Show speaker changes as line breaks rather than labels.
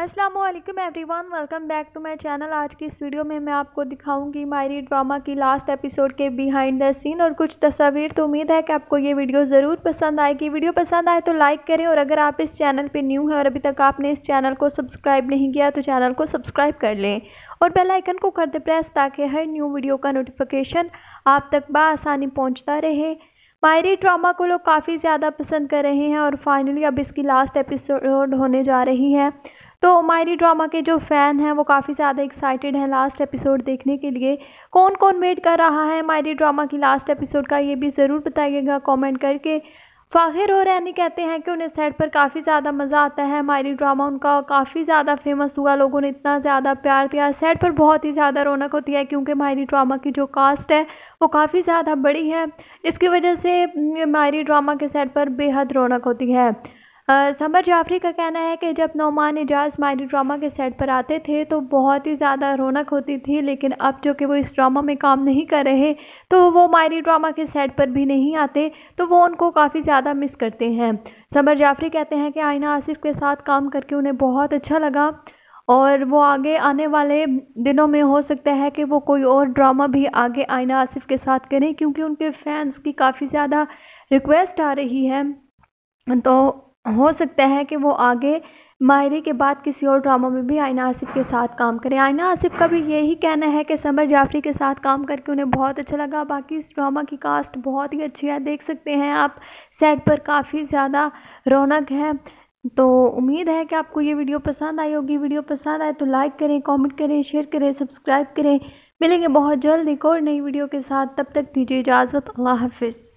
अस्सलाम वालेकुम everyone welcome back to my channel आज की इस वीडियो में मैं आपको दिखाऊंगी मायरी ड्रामा की लास्ट एपिसोड के बिहाइंड द सीन और कुछ तस्वीर तो उम्मीद है कि आपको ये वीडियो ज़रूर पसंद आएगी वीडियो पसंद आए तो लाइक करें और अगर आप इस चैनल पे न्यू हैं और अभी तक आपने इस चैनल को सब्सक्राइब नहीं किया तो चैनल को सब्सक्राइब कर लें और बेल आइकन को कर दें प्रेस ताकि हर न्यू वीडियो का नोटिफिकेशन आप तक बसानी पहुँचता रहे मायरी ड्रामा को लोग काफ़ी ज़्यादा पसंद कर रहे हैं और फाइनली अब इसकी लास्ट एपिसोड होने जा रही है तो मायरी ड्रामा के जो फ़ैन हैं वो काफ़ी ज़्यादा एक्साइटेड हैं लास्ट एपिसोड देखने के लिए कौन कौन वेट कर रहा है मायरी ड्रामा की लास्ट एपिसोड का ये भी ज़रूर बताइएगा कॉमेंट करके फ़ाहिर और रैनी कहते हैं कि उन्हें सेट पर काफ़ी ज़्यादा मज़ा आता है मायरी ड्रामा उनका काफ़ी ज़्यादा फेमस हुआ लोगों ने इतना ज़्यादा प्यार दिया सेट पर बहुत ही ज़्यादा रौनक होती है क्योंकि मायरी ड्रामा की जो कास्ट है वो काफ़ी ज़्यादा बड़ी है जिसकी वजह से मायरी ड्रामा के सेट पर बेहद रौनक होती है समर जाफरी का कहना है कि जब नौमान एजाज मायरी ड्रामा के सेट पर आते थे तो बहुत ही ज़्यादा रौनक होती थी लेकिन अब जो कि वो इस ड्रामा में काम नहीं कर रहे तो वो मायरी ड्रामा के सेट पर भी नहीं आते तो वो उनको काफ़ी ज़्यादा मिस करते हैं समर जाफरी कहते हैं कि आयना आसिफ के साथ काम करके उन्हें बहुत अच्छा लगा और वो आगे आने वाले दिनों में हो सकता है कि वो कोई और ड्रामा भी आगे आयना आसिफ के साथ करें क्योंकि उनके फैंस की काफ़ी ज़्यादा रिक्वेस्ट आ रही है तो हो सकता है कि वो आगे मायरे के बाद किसी और ड्रामा में भी आयना आसिफ के साथ काम करें आयना आसिफ का भी यही कहना है कि समर जाफरी के साथ काम करके उन्हें बहुत अच्छा लगा बाकी इस ड्रामा की कास्ट बहुत ही अच्छी है देख सकते हैं आप सेट पर काफ़ी ज़्यादा रौनक है तो उम्मीद है कि आपको ये वीडियो पसंद आई होगी वीडियो पसंद आए तो लाइक करें कॉमेंट करें शेयर करें सब्सक्राइब करें मिलेंगे बहुत जल्द एक और नई वीडियो के साथ तब तक दीजिए इजाज़त अल्लाह हाफिज़